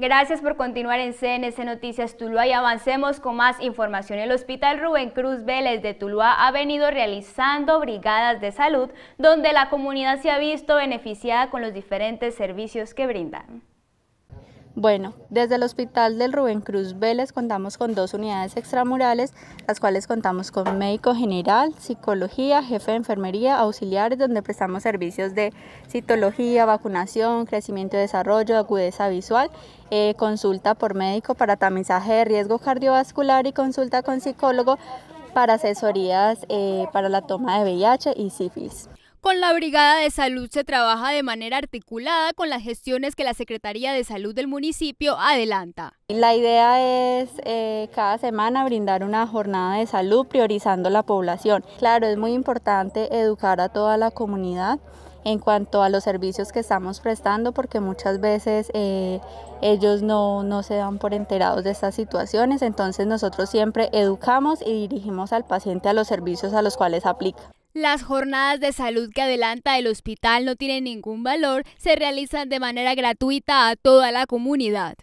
Gracias por continuar en CNC Noticias Tuluá y avancemos con más información. El Hospital Rubén Cruz Vélez de Tuluá ha venido realizando brigadas de salud donde la comunidad se ha visto beneficiada con los diferentes servicios que brindan. Bueno, desde el Hospital del Rubén Cruz Vélez contamos con dos unidades extramurales, las cuales contamos con médico general, psicología, jefe de enfermería, auxiliares, donde prestamos servicios de citología, vacunación, crecimiento y desarrollo, agudeza visual, eh, consulta por médico para tamizaje de riesgo cardiovascular y consulta con psicólogo para asesorías eh, para la toma de VIH y sífilis. Con la Brigada de Salud se trabaja de manera articulada con las gestiones que la Secretaría de Salud del municipio adelanta. La idea es eh, cada semana brindar una jornada de salud priorizando la población. Claro, es muy importante educar a toda la comunidad en cuanto a los servicios que estamos prestando porque muchas veces eh, ellos no, no se dan por enterados de estas situaciones, entonces nosotros siempre educamos y dirigimos al paciente a los servicios a los cuales aplica. Las jornadas de salud que adelanta el hospital no tienen ningún valor, se realizan de manera gratuita a toda la comunidad.